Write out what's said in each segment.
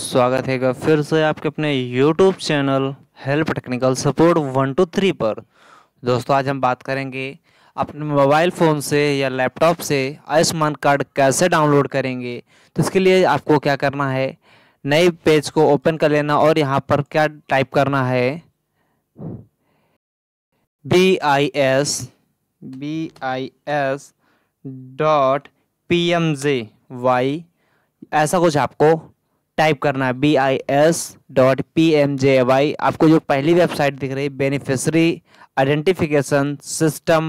स्वागत है फिर से आपके अपने YouTube channel help technical support one two three पर दोस्तों आज हम बात करेंगे अपने मोबाइल फ़ोन से या लैपटॉप से आयुष्मान कार्ड कैसे डाउनलोड करेंगे तो इसके लिए आपको क्या करना है नए पेज को ओपन कर लेना और यहाँ पर क्या टाइप करना है B I S B I S dot P M J Y ऐसा कुछ आपको टाइप करना है B I S dot P M J Y आपको जो पहली वेबसाइट दिख रही है बेनिफिशरी आइडेंटिफिकेशन सिस्टम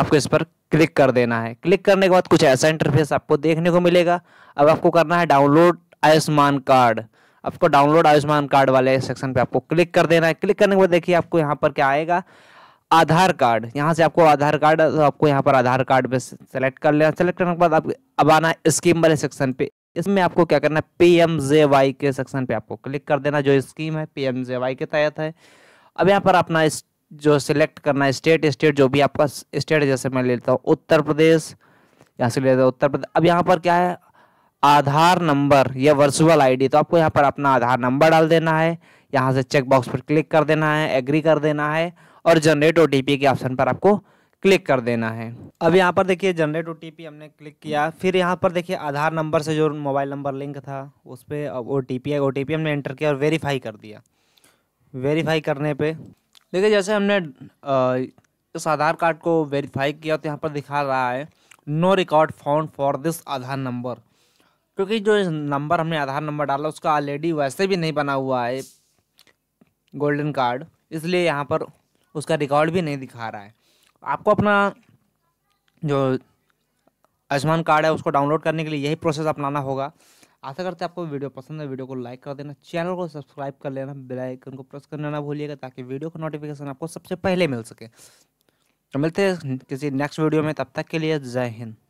आपको इस पर क्लिक कर देना है क्लिक करने के बाद कुछ ऐसा इंटरफेस आपको देखने को मिलेगा अब आपको करना है डाउनलोड आयुष्मान कार्ड आपको डाउनलोड आयुष्मान कार्ड वाले सेक्शन पे आपको क्लिक कर देना है क्लिक करने के बाद देखिए आपको यहाँ पर क्या आएगा आधार कार्ड यहाँ से आपको आधार कार्ड तो आपको यहाँ पर आधार कार्ड पे सेलेक्ट कर लेना सेलेक्ट करने के बाद आप अब आना स्कीम वाले सेक्शन पे इसमें आपको क्या करना है पी के सेक्शन पे आपको क्लिक कर देना जो स्कीम है पी के तहत है अब यहाँ पर अपना जो सिलेक्ट करना है स्टेट स्टेट जो भी आपका स्टेट जैसे मैं लेता हूँ उत्तर प्रदेश यहाँ से लेता हूँ उत्तर प्रदेश अब यहाँ पर क्या है आधार नंबर या वर्चुअल आईडी तो आपको यहाँ पर अपना आधार नंबर डाल देना है यहाँ से चेक बॉक्स पर क्लिक कर देना है एग्री कर देना है और जनरेट ओ के ऑप्शन पर आपको क्लिक कर देना है अब यहाँ पर देखिए जनरेट ओ हमने क्लिक किया फिर यहाँ पर देखिए आधार नंबर से जो मोबाइल नंबर लिंक था उस पर अब ओ टी पी ओ हमने एंटर किया और वेरीफाई कर दिया वेरीफाई करने पे देखिए जैसे हमने इस आधार कार्ड को वेरीफाई किया तो यहाँ पर दिखा रहा है no record found for this Aadhaar number क्योंकि जो नंबर हमने आधार नंबर डाला उसका ऑलरेडी वैसे भी नहीं बना हुआ है गोल्डन कार्ड इसलिए यहाँ पर उसका रिकॉर्ड भी नहीं दिखा रहा है आपको अपना जो आयुष्मान कार्ड है उसको डाउनलोड करने के लिए यही प्रोसेस अपनाना होगा आशा करते हैं आपको वीडियो पसंद है वीडियो को लाइक कर देना चैनल को सब्सक्राइब कर लेना बेल आइकन को प्रेस करना ना भूलिएगा ताकि वीडियो का नोटिफिकेशन आपको सबसे पहले मिल सके तो मिलते हैं किसी नेक्स्ट वीडियो में तब तक के लिए जय हिंद